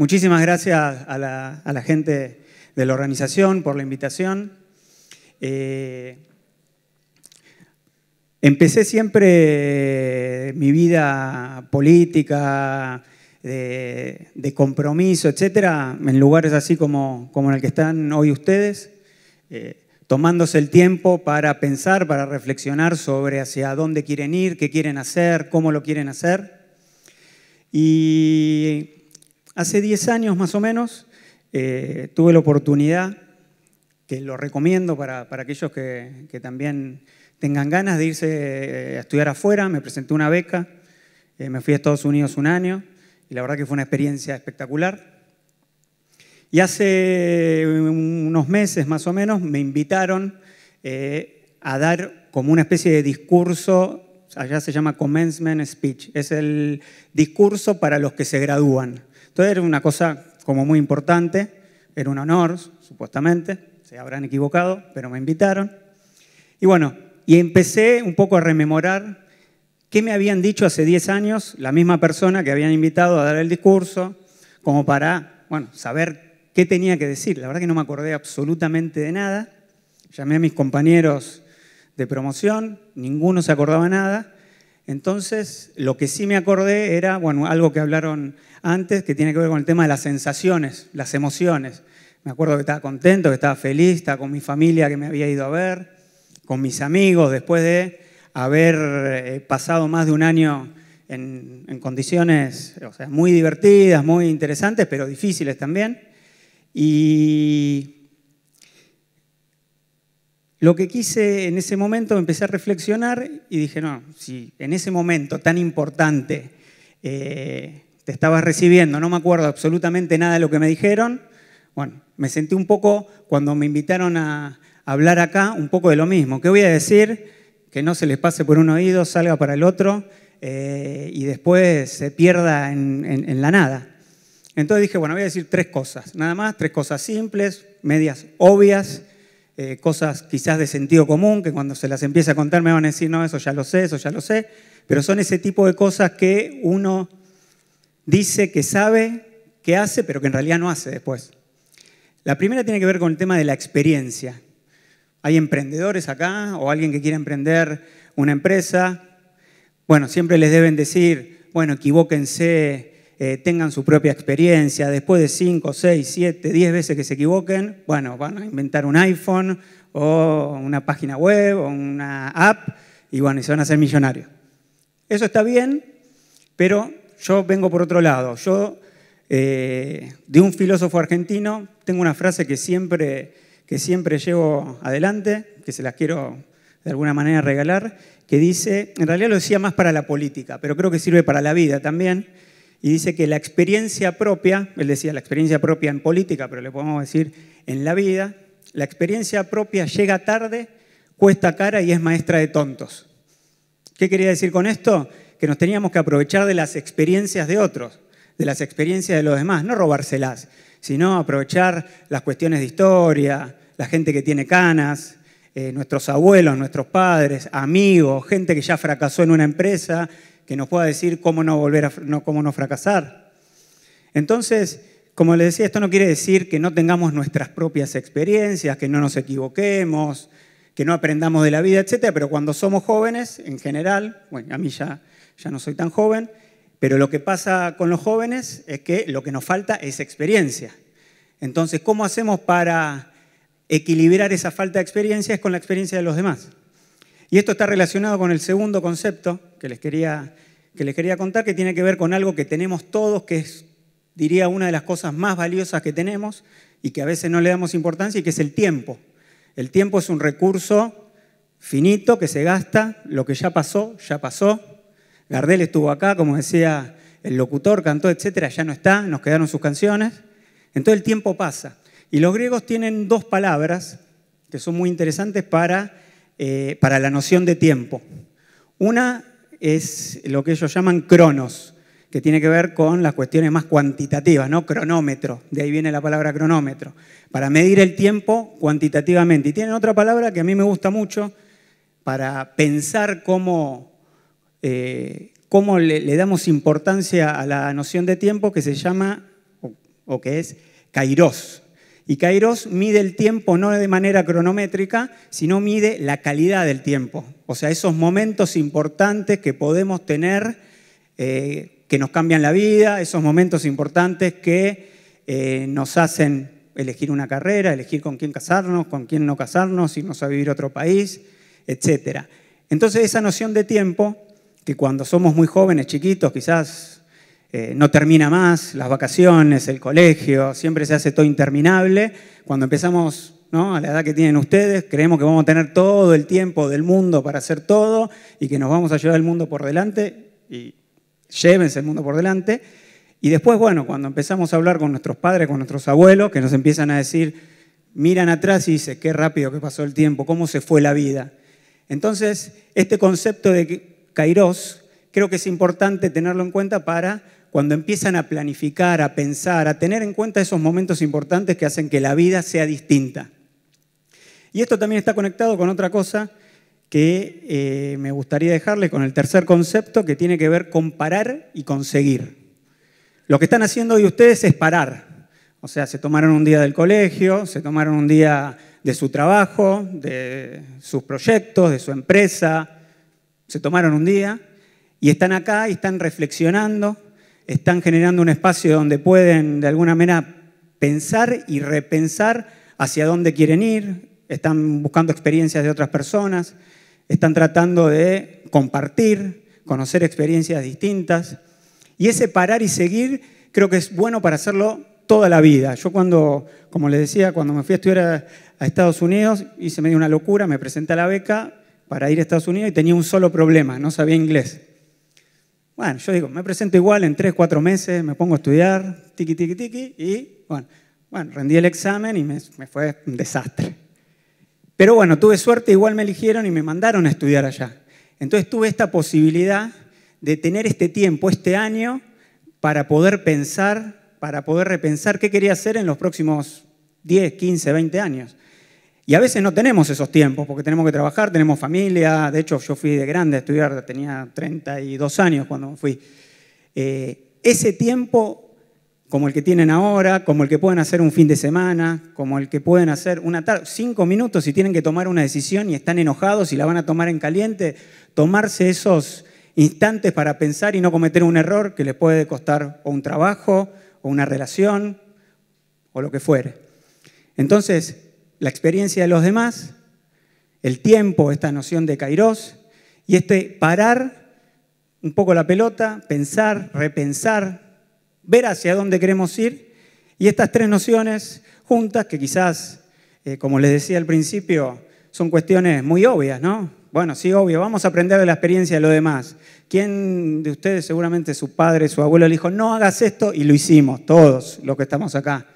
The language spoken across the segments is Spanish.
muchísimas gracias a la, gente de la organización por la invitación. Eh, empecé siempre eh, mi vida política, de, compromiso, etcétera, en lugares así como, en el que están hoy ustedes, eh, tomándose el tiempo para pensar, para reflexionar sobre hacia dónde quieren ir, qué quieren hacer, cómo lo quieren hacer. Y Hace 10 años más o menos eh, tuve la oportunidad, que lo recomiendo para, aquellos que, también tengan ganas de irse eh, a estudiar afuera, me presenté una beca, eh, me fui a Estados Unidos un año y la verdad que fue una experiencia espectacular. Y hace unos meses más o menos me invitaron a dar como una especie de discurso, allá se llama commencement speech, es el discurso para los que se gradúan esto era una cosa como muy importante, era un honor, supuestamente, se habrán equivocado, pero me invitaron. Y bueno, y empecé un poco a rememorar qué me habían dicho hace 10 años la misma persona que habían invitado a dar el discurso, como para, bueno, saber qué tenía que decir. La verdad que no me acordé absolutamente de nada. Llamé a mis compañeros de promoción, ninguno se acordaba nada. Entonces, lo que sí me acordé era, bueno, algo que hablaron antes, que tiene que ver con el tema de las sensaciones, las emociones. Me acuerdo que estaba contento, que estaba feliz, estaba con mi familia que me había ido a ver, con mis amigos, después de haber eh, pasado más de un año en, condiciones muy divertidas, muy interesantes, pero difíciles también. Y lo que quise en ese momento, empecé a reflexionar y dije, no, si en ese momento tan importante eh, te estabas recibiendo, no me acuerdo absolutamente nada de lo que me dijeron, bueno, me sentí un poco, cuando me invitaron a hablar acá, un poco de lo mismo. ¿Qué voy a decir? Que no se les pase por un oído, salga para el otro eh, y después se pierda en la nada. Entonces dije, bueno, voy a decir tres cosas, nada más, tres cosas simples, medias obvias eh, cosas quizás de sentido común, que cuando se las empiece a contar me van a decir, no, eso ya lo sé, eso ya lo sé, pero son ese tipo de cosas que uno dice que sabe, que hace, pero que en realidad no hace después. La primera tiene que ver con el tema de la experiencia. Hay emprendedores acá o alguien que quiere emprender una empresa. Bueno, siempre les deben decir, bueno, equivóquense, eh, tengan su propia experiencia, después de 5, 6, 7, 10 veces que se equivoquen, bueno, van a inventar un iPhone o una página web o una app y bueno, y se van a hacer millonarios. Eso está bien, pero yo vengo por otro lado. Yo, eh, de un filósofo argentino, tengo una frase que siempre, que siempre llevo adelante, que se las quiero de alguna manera regalar, que dice, en realidad lo decía más para la política, pero creo que sirve para la vida también, y dice que la experiencia propia, él decía la experiencia propia en política, pero le podemos decir en la vida, la experiencia propia llega tarde, cuesta cara y es maestra de tontos. ¿Qué quería decir con esto? Que nos teníamos que aprovechar de las experiencias de otros, de las experiencias de los demás, no robárselas, sino aprovechar las cuestiones de historia, la gente que tiene canas, eh, nuestros abuelos, nuestros padres, amigos, gente que ya fracasó en una empresa que nos pueda decir cómo no volver a, cómo no fracasar. Entonces, como les decía, esto no quiere decir que no tengamos nuestras propias experiencias, que no nos equivoquemos, que no aprendamos de la vida, etcétera. Pero cuando somos jóvenes, en general, bueno, a mí ya, ya no soy tan joven, pero lo que pasa con los jóvenes es que lo que nos falta es experiencia. Entonces, ¿cómo hacemos para equilibrar esa falta de experiencias con la experiencia de los demás. Y esto está relacionado con el segundo concepto que les quería, que les quería contar, que tiene que ver con algo que tenemos todos, que es, diría, una de las cosas más valiosas que tenemos y que a veces no le damos importancia, y que es el tiempo. El tiempo es un recurso finito que se gasta, lo que ya pasó, ya pasó. Gardel estuvo acá, como decía el locutor, cantó, etcétera, ya no está, nos quedaron sus canciones. Entonces el tiempo pasa. Y los griegos tienen dos palabras que son muy interesantes para eh, para la noción de tiempo. Una es lo que ellos llaman cronos, que tiene que ver con las cuestiones más cuantitativas, ¿no? Cronómetro, de ahí viene la palabra cronómetro, para medir el tiempo cuantitativamente. Y tienen otra palabra que a mí me gusta mucho para pensar cómo, eh, cómo le, damos importancia a la noción de tiempo que se llama, o, o que es, kairos. Y Kairos mide el tiempo no de manera cronométrica, sino mide la calidad del tiempo. O sea, esos momentos importantes que podemos tener, eh, que nos cambian la vida, esos momentos importantes que eh, nos hacen elegir una carrera, elegir con quién casarnos, con quién no casarnos, irnos a vivir a otro país, etc. Entonces esa noción de tiempo, que cuando somos muy jóvenes, chiquitos, quizás eh, no termina más, las vacaciones, el colegio, siempre se hace todo interminable. Cuando empezamos ¿no? a la edad que tienen ustedes, creemos que vamos a tener todo el tiempo del mundo para hacer todo y que nos vamos a llevar el mundo por delante y llévense el mundo por delante. Y después, bueno, cuando empezamos a hablar con nuestros padres, con nuestros abuelos, que nos empiezan a decir, miran atrás y dicen, qué rápido que pasó el tiempo, cómo se fue la vida. Entonces, este concepto de kairos creo que es importante tenerlo en cuenta para cuando empiezan a planificar, a pensar, a tener en cuenta esos momentos importantes que hacen que la vida sea distinta. Y esto también está conectado con otra cosa que eh, me gustaría dejarles con el tercer concepto que tiene que ver con parar y conseguir. Lo que están haciendo hoy ustedes es parar. O sea, se tomaron un día del colegio, se tomaron un día de su trabajo, de sus proyectos, de su empresa, se tomaron un día y están acá y están reflexionando, están generando un espacio donde pueden de alguna manera pensar y repensar hacia dónde quieren ir, están buscando experiencias de otras personas, están tratando de compartir, conocer experiencias distintas. Y ese parar y seguir creo que es bueno para hacerlo toda la vida. Yo cuando, como les decía, cuando me fui a estudiar a, Estados Unidos, hice medio una locura, me presenté a la beca para ir a Estados Unidos y tenía un solo problema, no sabía inglés. Bueno, yo digo, me presento igual en tres, cuatro meses, me pongo a estudiar, tiqui, tiki, tiki, y bueno, bueno rendí el examen y me, me fue un desastre. Pero bueno, tuve suerte, igual me eligieron y me mandaron a estudiar allá. Entonces tuve esta posibilidad de tener este tiempo, este año, para poder pensar, para poder repensar qué quería hacer en los próximos 10, 15, 20 años. Y a veces no tenemos esos tiempos porque tenemos que trabajar, tenemos familia. De hecho, yo fui de grande a estudiar, tenía 32 años cuando fui. Eh, ese tiempo, como el que tienen ahora, como el que pueden hacer un fin de semana, como el que pueden hacer una tarde, cinco minutos si tienen que tomar una decisión y están enojados y la van a tomar en caliente, tomarse esos instantes para pensar y no cometer un error que les puede costar o un trabajo, o una relación, o lo que fuere. Entonces, la experiencia de los demás, el tiempo, esta noción de kairos, y este parar un poco la pelota, pensar, repensar, ver hacia dónde queremos ir, y estas tres nociones juntas, que quizás, eh, como les decía al principio, son cuestiones muy obvias, ¿no? Bueno, sí, obvio, vamos a aprender de la experiencia de los demás. ¿Quién de ustedes, seguramente su padre, su abuelo, le dijo, no hagas esto? Y lo hicimos, todos los que estamos acá.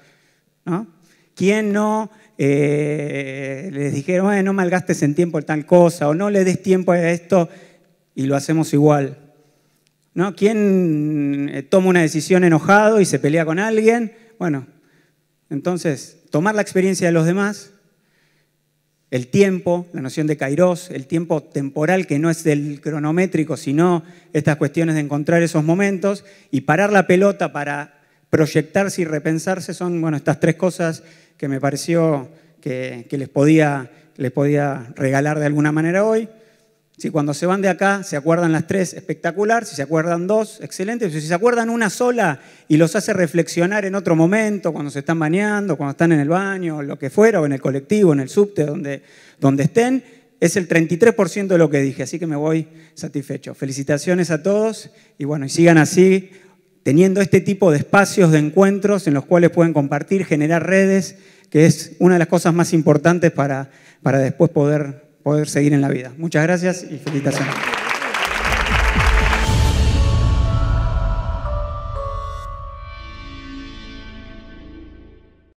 ¿no? ¿Quién no eh, les dijeron, no malgastes en tiempo tal cosa, o no le des tiempo a esto, y lo hacemos igual. ¿No? ¿Quién eh, toma una decisión enojado y se pelea con alguien? Bueno, entonces, tomar la experiencia de los demás, el tiempo, la noción de kairos, el tiempo temporal que no es del cronométrico, sino estas cuestiones de encontrar esos momentos y parar la pelota para proyectarse y repensarse son, bueno, estas tres cosas que me pareció que, les, podía, podía regalar de alguna manera hoy. Si cuando se van de acá se acuerdan las tres, espectacular. Si se acuerdan dos, excelente. Si se acuerdan una sola y los hace reflexionar en otro momento, cuando se están bañando, cuando están en el baño, lo que fuera, o en el colectivo, en el subte, donde, donde estén, es el 33% de lo que dije. Así que me voy satisfecho. Felicitaciones a todos y bueno, y sigan así teniendo este tipo de espacios de encuentros en los cuales pueden compartir, generar redes, que es una de las cosas más importantes para, para después poder, poder seguir en la vida. Muchas gracias y felicitaciones.